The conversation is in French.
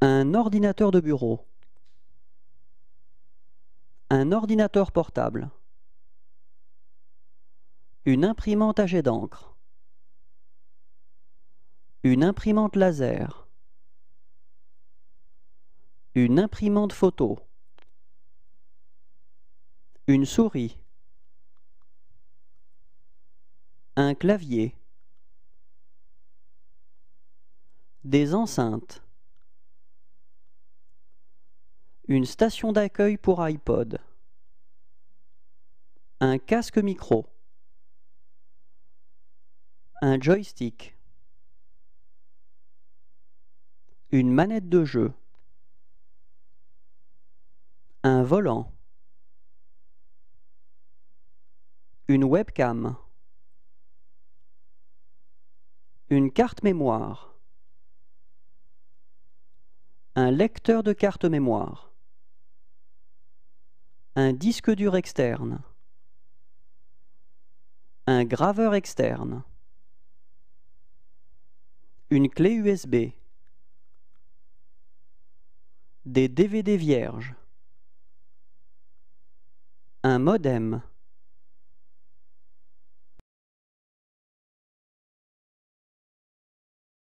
Un ordinateur de bureau. Un ordinateur portable. Une imprimante à jet d'encre. Une imprimante laser. Une imprimante photo. Une souris. Un clavier. Des enceintes une station d'accueil pour iPod, un casque micro, un joystick, une manette de jeu, un volant, une webcam, une carte mémoire, un lecteur de carte mémoire un disque dur externe, un graveur externe, une clé USB, des DVD vierges, un modem,